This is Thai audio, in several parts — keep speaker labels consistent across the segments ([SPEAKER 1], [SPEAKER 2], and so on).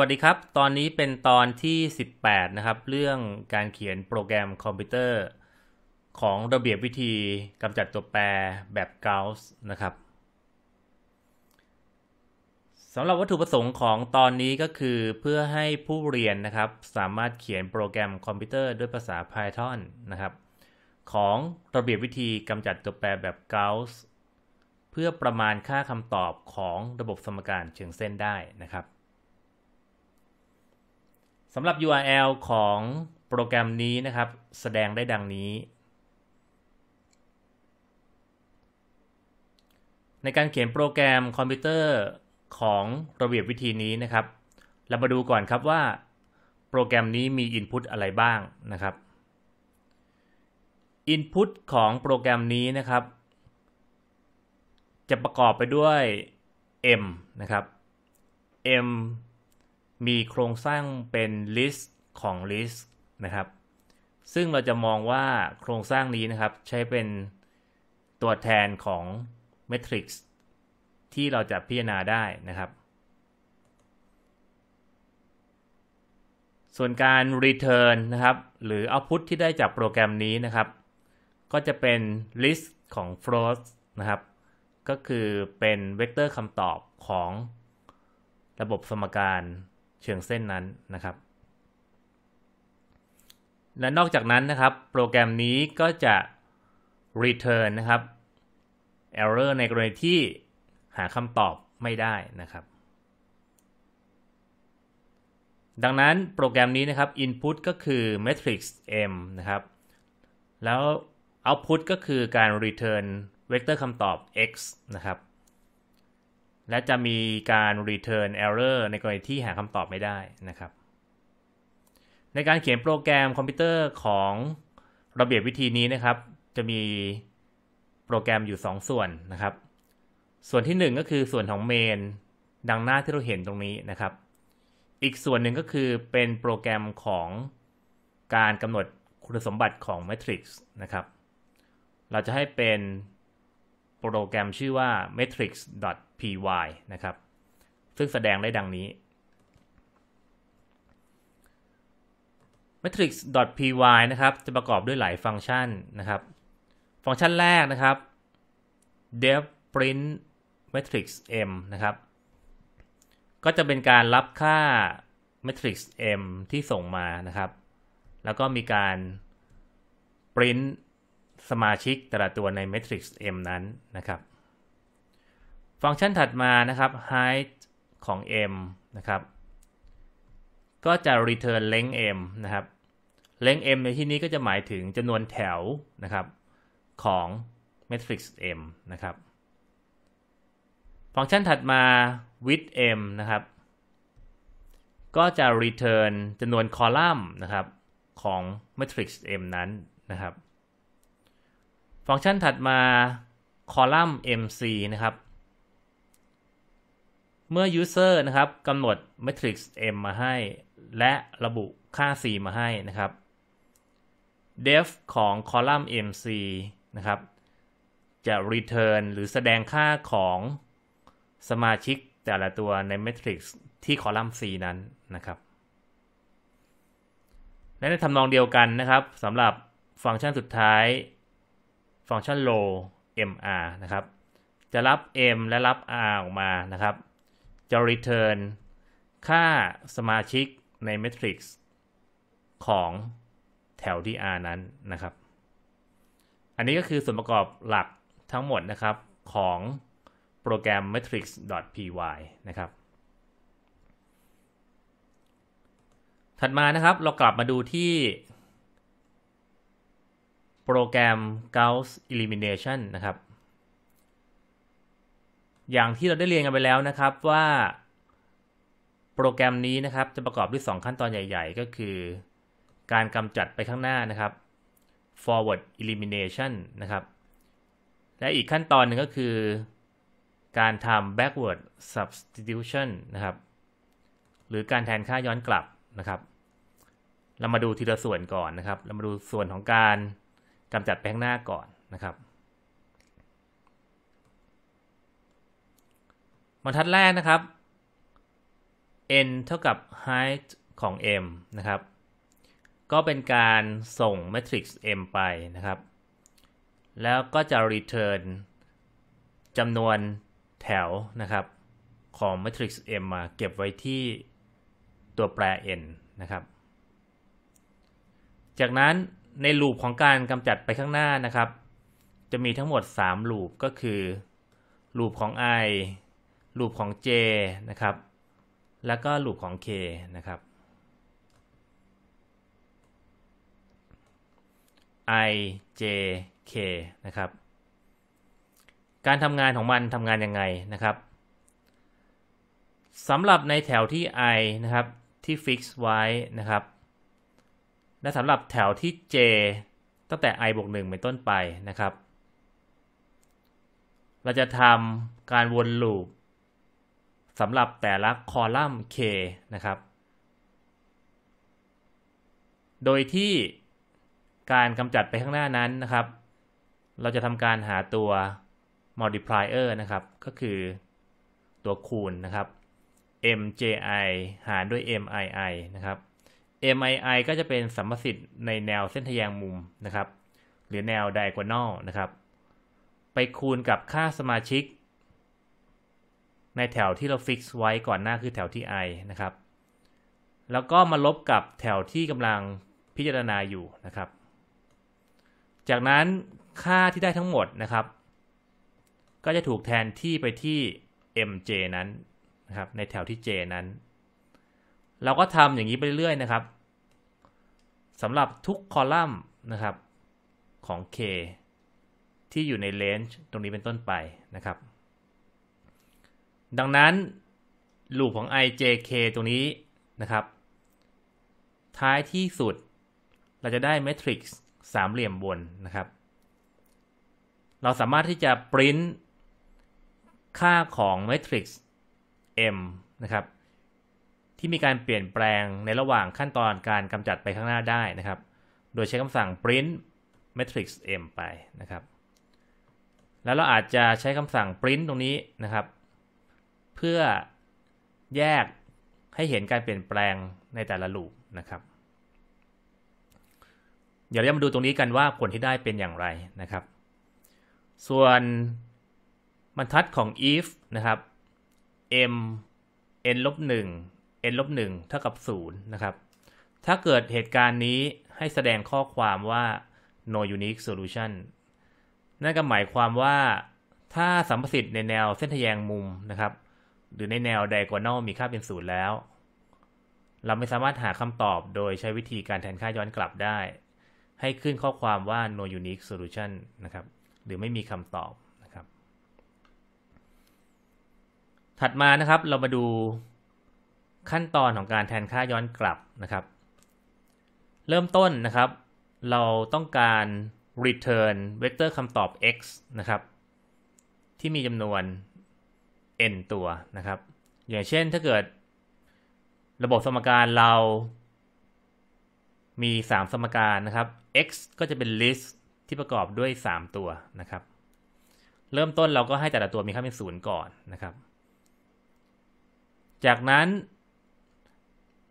[SPEAKER 1] วัสดีครับ ตอนนี้เป็นตอนที่ 18 นะครับ เรื่องการเขียนโปรแกรมคอมพิวเตอร์ ของระเบียบวิธีกำจัดตัวแปรแบบกา u s s นะครับ สำหรับวัตถุประสงค์ของตอนนี้ก็คือ เพื่อให้ผู้เรียนนะครับสามารถเขียนโปรแกรมคอมพิวเตอร์ ด้วยภาษา Python นะครับของระเบียบวิธีกำจัดตัวแปรแบบกา u s s เพื่อประมาณค่าคำตอบของระบบสมการเชิงเส้นได้นะครับสำหรับ URL ของโปรแกรมนี้นะครับแสดงได้ดังนี้ ในการเขียนโปรแกรมคอมพิวเตอร์ของระเบียบวิธีนี้นะครับ เรามาดูก่อนครับว่าโปรแกรมนี้มี Input อะไรบ้างนะครับ Input ของโปรแกรมนี้นะครับ จะประกอบไปด้วย M นะครับ M มีโครงสร้างเป็น list ของ list นะครับ ซึ่งเราจะมองว่าโครงสร้างนี้นะครับใช้เป็นตัวแทนของ matrix ที่เราจะพิจารณาได้นะครับ ส่วนการ return นะครับ หรือ output ที่ได้จากโปรแกรมนี้นะครับ ก็จะเป็น list ของ float นะครับ ก็คือเป็นเวกเตอร์คำตอบของระบบสมการเชิงเส้นนั้นนะครับ และนอกจากนั้นนะครับโปรแกรมนี้ก็จะ return นะครับ error ในกรณีที่หาคำตอบไม่ได้นะครับ ดังนั้นโปรแกรมนี้นะครับ input ก็คือ matrix m นะครับ แล้ว output ก็คือการ return เวกเตอร์คำตอบ x นะครับและจะมีการ return error ในกรณีที่หาคำตอบไม่ได้นะครับ ในการเขียนโปรแกรมคอมพิวเตอร์ของระเบียบวิธีนี้นะครับ จะมีโปรแกรมอยู่ 2 ส่วนนะครับ ส่วนที่ 1 ก็คือส่วนของเมนดังหน้าที่เราเห็นตรงนี้นะครับ อีกส่วนหนึ่งก็คือเป็นโปรแกรมของการกำหนดคุณสมบัติของแมทริกซ์นะครับ เราจะให้เป็นโปรแกรมชื่อว่า matrix.py นะครับ ซึ่งแสดงได้ดังนี้ matrix.py นะครับ จะประกอบด้วยหลายฟังก์ชันนะครับ ฟังก์ชันแรกนะครับ dev print matrix m นะครับ ก็จะเป็นการรับค่า matrix m ที่ส่งมานะครับ แล้วก็มีการ print สมาชิกแต่ละตัวใน matrix M นั้นนะครับ ฟังก์ชันถัดมานะครับ height ของ M นะครับ ก็จะ return length M นะครับ length M ในที่นี้ก็จะหมายถึงจำนวนแถวนะครับของ matrix M นะครับ ฟังก์ชันถัดมา width M นะครับ ก็จะ return จำนวนคอลัมน์นะครับของ matrix M นั้นนะครับฟังก์ชันถัดมาคอลัมน์ MC นะครับ เมื่อ User นะครับกำหนด Matrix M มาให้ และระบุค่า C มาให้นะครับ def ของคอลัมน์ MC นะครับจะ return หรือแสดงค่าของสมาชิกแต่ละตัวใน Matrix ที่คอลัมน์ C นั้นนะครับและในทำนองเดียวกันนะครับสำหรับฟังก์ชันสุดท้ายฟังก์ชัน low mr นะครับ จะรับ m และรับ r ออกมานะครับ จะ return ค่าสมาชิกในเมทริกซ์ของแถวที่ r นั้นนะครับ อันนี้ก็คือส่วนประกอบหลักทั้งหมด นะครับ ของโปรแกรม matrix.py นะครับ ถัดมา นะครับ เรากลับมาดูที่โปรแกรม Gauss Elimination นะครับ อย่างที่เราได้เรียนกันไปแล้วนะครับว่า โปรแกรมนี้นะครับจะประกอบด้วย 2 ขั้นตอนใหญ่ๆ ก็คือ การกำจัดไปข้างหน้านะครับ forward elimination นะครับ และอีกขั้นตอนหนึ่งก็คือ การทำ backward substitution นะครับ หรือการแทนค่าย้อนกลับนะครับ เรามาดูทีละส่วนก่อนนะครับ เรามาดูส่วนของการกำจัดแป้งหน้าก่อนนะครับบรรทัดแรกนะครับ n เท่ากับ height ของ m นะครับก็เป็นการส่งแมทริกซ์ m ไปนะครับ แล้วก็จะ return จำนวนแถวนะครับของแมทริกซ์ m มาเก็บไว้ที่ตัวแปร n นะครับจากนั้นในลูปของการกำจัดไปข้างหน้านะครับ จะมีทั้งหมด3ลูปก็คือลูปของ i ลูปของ j นะครับแล้วก็ลูปของ k นะครับ i j k นะครับ การทำงานของมันทำงานยังไงนะครับสำหรับในแถวที่ i นะครับที่ฟิกซ์ไว้นะครับและสำหรับแถวที่ j ตั้งแต่ i บวก1เป็นต้นไปนะครับ เราจะทำการวนลูปสำหรับแต่ละคอลัมน์ k นะครับ โดยที่การกำจัดไปข้างหน้านั้นนะครับ เราจะทำการหาตัว multiplier นะครับก็คือตัวคูณนะครับ mji หารด้วย mii นะครับ MII ก็จะเป็นสัมประสิทธิ์ในแนวเส้นทแยงมุมนะครับ หรือแนวไดกวนอลนะครับ ไปคูณกับค่าสมาชิก ในแถวที่เราฟิกซ์ไว้ก่อนหน้าคือแถวที่ i นะครับแล้วก็มาลบกับแถวที่กำลังพิจารณาอยู่นะครับ จากนั้นค่าที่ได้ทั้งหมดนะครับ ก็จะถูกแทนที่ไปที่ mj นั้นนะครับในแถวที่ j นั้น เราก็ทำอย่างนี้ไปเรื่อยๆนะครับสำหรับทุกคอลัมน์นะครับของ K ที่อยู่ในเลนจ์ตรงนี้เป็นต้นไปนะครับ ดังนั้นลูปของ i j k ตรงนี้นะครับท้ายที่สุดเราจะได้เมทริกซ์สามเหลี่ยมบนนะครับเราสามารถที่จะปริ้นค่าของเมทริกซ์ M นะครับที่มี การเปลี่ยนแปลงในระหว่างขั้นตอนการกำจัดไปข้างหน้าได้นะครับ โดยใช้คำสั่ง print matrix m ไปนะครับ แล้วเราอาจจะใช้คำสั่ง print ตรงนี้นะครับ เพื่อแยกให้เห็นการเปลี่ยนแปลงในแต่ละลูปนะครับ เดี๋ยวเรามาดูตรงนี้กันว่าผลที่ได้เป็นอย่างไรนะครับ ส่วนบรรทัดของ if นะครับ m n ลบ1 n ลบหเท่ากับ0นะครับ ถ้าเกิดเหตุการณ์นี้ให้แสดงข้อความว่า no unique solution นั่นก็หมายความว่าถ้าสัมประสิทธิ์ในแนวเส้นทแยงมุมนะครับ หรือในแนวไดก o น a ลมีค่าเป็นศูนย์แล้ว เราไม่สามารถหาคำตอบโดยใช้วิธีการแทนค่าย้อนกลับได้ ให้ขึ้นข้อความว่า no unique solution นะครับ หรือไม่มีคำตอบนะครับ ถัดมานะครับเรามาดูขั้นตอนของการแทนค่าย้อนกลับนะครับ เริ่มต้นนะครับ เราต้องการ return เวกเตอร์คำตอบ x นะครับ ที่มีจำนวน n ตัวนะครับ อย่างเช่นถ้าเกิดระบบสมการเรามี 3 สมการนะครับ x ก็จะเป็น list ที่ประกอบด้วย 3 ตัวนะครับ เริ่มต้นเราก็ให้แต่ละตัวมีค่าเป็น 0 ก่อนนะครับ จากนั้น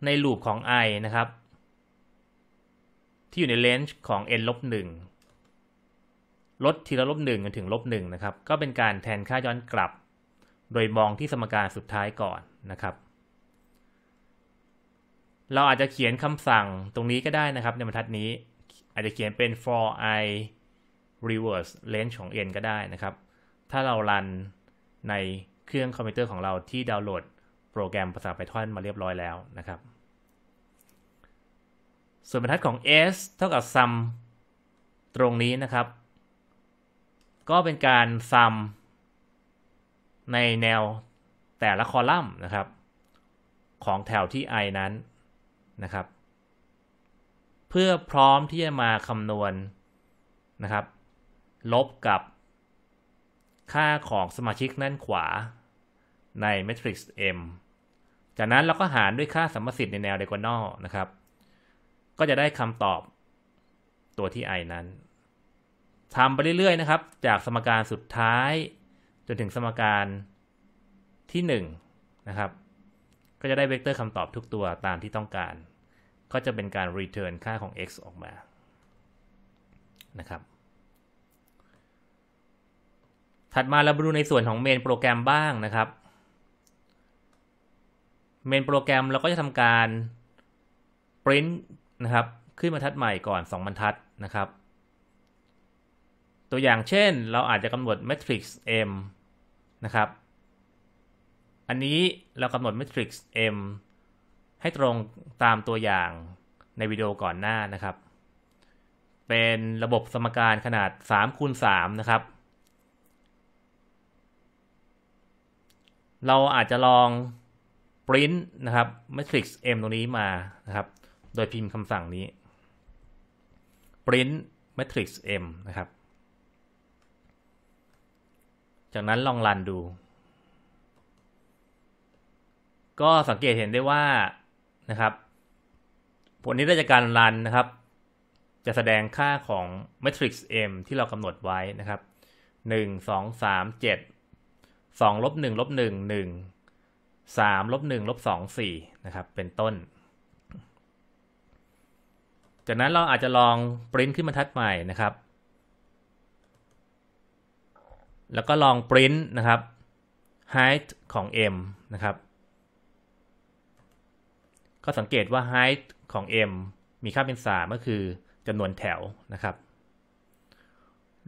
[SPEAKER 1] ในลูปของ i นะครับที่อยู่ในเลนจ์ของ n ลบหนึ่งลดทีละลบหนึ่งจนถึงลบหนึ่งนะครับก็เป็นการแทนค่าย้อนกลับ โดยมองที่สมการสุดท้ายก่อนนะครับ เราอาจจะเขียนคำสั่งตรงนี้ก็ได้นะครับ ในบรรทัดนี้อาจจะเขียนเป็น for i reverse range ของ n ก็ได้นะครับถ้าเรารันในเครื่องคอมพิวเตอร์ของเราที่ดาวน์โหลดโปรแกรมภาษา Python มาเรียบร้อยแล้วนะครับ ส่วนบรรทัดของ s เท่ากับ sum ตรงนี้นะครับ ก็เป็นการ sum ในแนวแต่ละคอลัมน์นะครับของแถวที่ i นั้นนะครับ เพื่อพร้อมที่จะมาคำนวณนะครับลบกับ ค่าของสมาชิกนั่นขวาในเมทริกซ์ M จากนั้นเราก็หารด้วยค่าสัมประสิทธิ์ในแนวไดกอนอลนะครับ ก็จะได้คำตอบตัวที่ i นั้น ทำไปเรื่อยๆ นะครับ จากสมการสุดท้าย จนถึงสมการที่1นะครับ ก็จะได้เวกเตอร์คำตอบทุกตัวตามที่ต้องการ ก็จะเป็นการ return ค่าของ x ออกมา นะครับ ถัดมาเราไปดูในส่วนของเมนโปรแกรมบ้างนะครับเมนโปรแกรมเราก็จะทำการ print นะครับ ขึ้นบรรทัดใหม่ก่อน2บรรทัดนะครับ ตัวอย่างเช่นเราอาจจะกำหนด matrix M นะครับ อันนี้เรากำหนด matrix M ให้ตรงตามตัวอย่างในวิดีโอก่อนหน้านะครับ เป็นระบบสมการขนาด 3 คูณ3นะครับ เราอาจจะลอง print นะครับ matrix m ตรงนี้มา นะครับ โดยพิมพ์คำสั่งนี้ print matrix m นะครับ จากนั้นลองรันดู ก็สังเกตเห็นได้ว่า นะครับ ผลนี้ได้จากการรันนะครับ จะแสดงค่าของ matrix m ที่เรากำหนดไว้นะครับ 1 2 3 7 2ลบ1ลบ1 1 3ลบ 1 ลบ2 4นะครับ เป็นต้น จากนั้นเราอาจจะลองปริ้นขึ้นมาทัดใหม่นะครับ แล้วก็ลองปริ้นนะครับ height ของ m นะครับ ก็สังเกตว่า height ของ m มีค่าเป็น 3 ก็คือจำนวนแถวนะครับ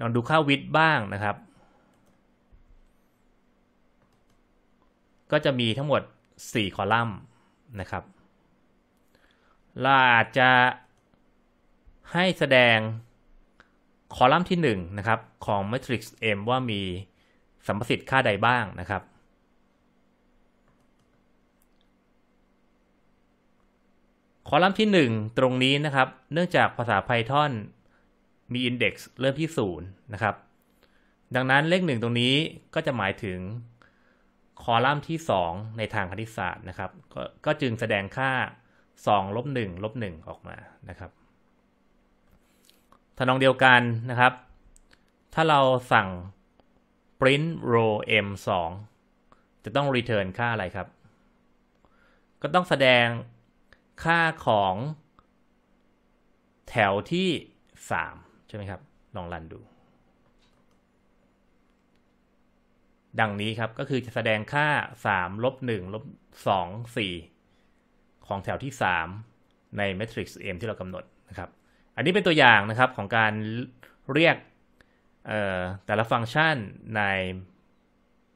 [SPEAKER 1] ลองดูค่าวิดบ้างนะครับก็จะมีทั้งหมด 4 คอลัมน์นะครับ เราอาจจะให้แสดงคอลัมน์ที่1นะครับของ Matrix M ว่ามีสัมประสิทธิ์ค่าใดบ้างนะครับ คอลัมน์ที่ 1 ตรงนี้นะครับ เนื่องจากภาษา Python มี Index เริ่มที่ 0 นะครับ ดังนั้นเลข 1 ตรงนี้ก็จะหมายถึงคอลัมน์ที่ 2 ในทางคณิตศาสตร์นะครับกก็จึงแสดงค่า 2 ลบ 1 ลบ 1 ออกมานะครับทนองเดียวกันนะครับ ถ้าเราสั่ง print row m 2 จะต้อง return ค่าอะไรครับ ก็ต้องแสดงค่าของแถวที่ 3 ใช่ไหมครับ ลองรันดูดังนี้ครับก็คือจะแสดงค่า3ลบ1ลบ2 4 ของแถวที่ 3 ในเมทริกซ์ M ที่เรากำหนดนะครับ อันนี้เป็นตัวอย่างนะครับของการเรียกแต่ละฟังก์ชันใน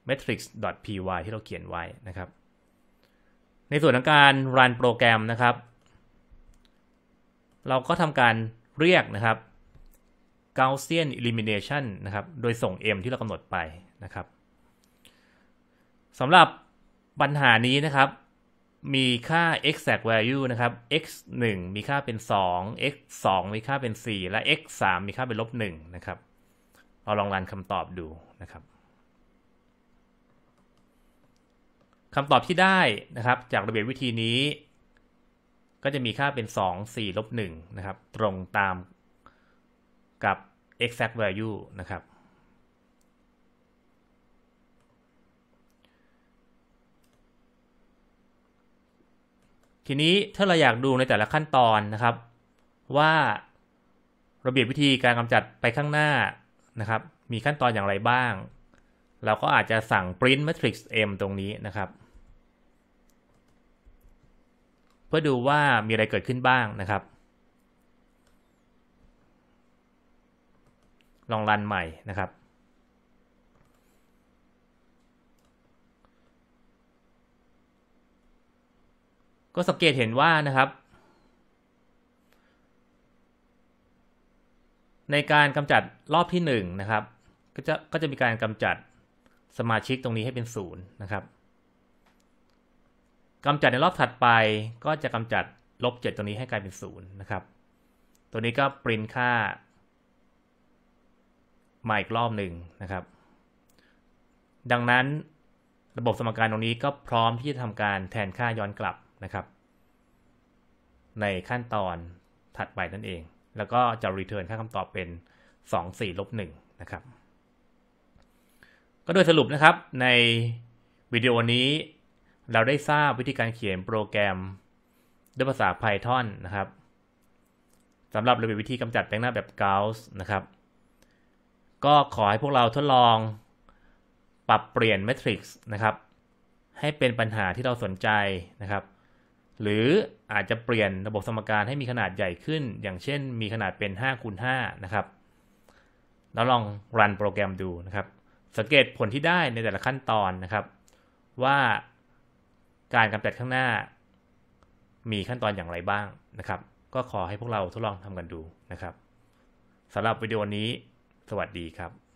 [SPEAKER 1] matrix.py ที่เราเขียนไว้นะครับ ในส่วนของการรันโปรแกรมนะครับเราก็ทำการเรียกนะครับ Gaussian elimination นะครับโดยส่ง m ที่เรากำหนดไปนะครับสำหรับปัญหานี้นะครับ มีค่า x a c t value นะครับ x 1มีค่าเป็น 2 x 2มีค่าเป็น 4 และ x 3มีค่าเป็นลบ1นะครับ เราลองรันคำตอบดูนะครับคำตอบที่ได้นะครับจากระเบียบวิธีนี้ ก็จะมีค่าเป็น 2 4 ลบ1นะครับตรงตามกับ x a c t value นะครับทีนี้ถ้าเราอยากดูในแต่ละขั้นตอนนะครับ ว่าระเบียบวิธีการกำจัดไปข้างหน้านะครับ มีขั้นตอนอย่างไรบ้าง เราก็อาจจะสั่ง print matrix m ตรงนี้นะครับ เพื่อดูว่ามีอะไรเกิดขึ้นบ้างนะครับ ลองรันใหม่นะครับก็สังเกตเห็นว่านะครับ ในการกำจัดรอบที่1นะครับก็จะก็จะมีการกำจัดสมาชิกตรงนี้ให้เป็นศูนย์นะครับกำจัดในรอบถัดไปก็จะกำจัดลบ7ตรงนี้ให้กลายเป็นศูนย์นะครับตัวนี้ก็ปริ้นค่ามาอีกรอบหนึ่งนะครับดังนั้นระบบสมการตรงนี้ก็พร้อมที่จะทำการแทนค่าย้อนกลับนะครับในขั้นตอนถัดไปนั่นเอง แล้วก็จะ return ค่าคำตอบเป็น 2 4 ลบ1นะครับ ก็โดยสรุปนะครับ ในวิดีโอนี้ เราได้ทราบวิธีการเขียนโปรแกรม ด้วยภาษา Python นะครับสำหรับระเบียบวิธีกำจัดแปลงหน้าแบบ Gauss นะครับ ก็ขอให้พวกเราทดลองปรับเปลี่ยนแมทริกซ์นะครับ ให้เป็นปัญหาที่เราสนใจนะครับหรืออาจจะเปลี่ยนระบบสมการให้มีขนาดใหญ่ขึ้น อย่างเช่นมีขนาดเป็น 5 คูณ 5นะครับแล้วลองรันโปรแกรมดูนะครับสังเกตผลที่ได้ในแต่ละขั้นตอนนะครับ ว่าการกำจัดข้างหน้า มีขั้นตอนอย่างไรบ้างนะครับ ก็ขอให้พวกเราทดลองทำกันดูนะครับสำหรับวิดีโอนี้ สวัสดีครับ